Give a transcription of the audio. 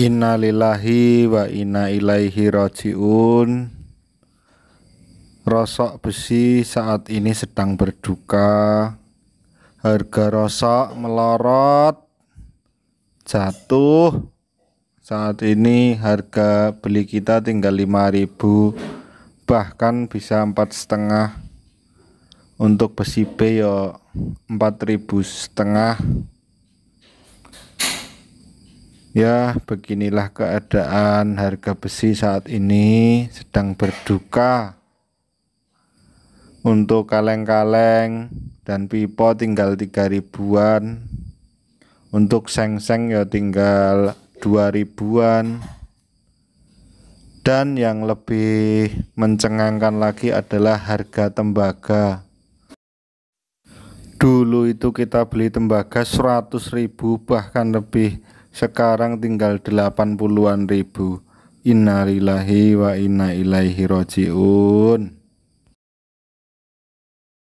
Innalillahi wa inna ilaihi rojiun. Rosok besi saat ini sedang berduka Harga rosok melorot Jatuh Saat ini harga beli kita tinggal 5000 Bahkan bisa empat setengah Untuk besi B ya 4000 setengah Ya, beginilah keadaan harga besi saat ini sedang berduka. Untuk kaleng-kaleng dan pipo tinggal 3 ribuan. Untuk seng-seng ya tinggal 2 ribuan. Dan yang lebih mencengangkan lagi adalah harga tembaga. Dulu itu kita beli tembaga 100 ribu bahkan lebih sekarang tinggal 80-an ribu innalillahi wa inna ilaihi rojiun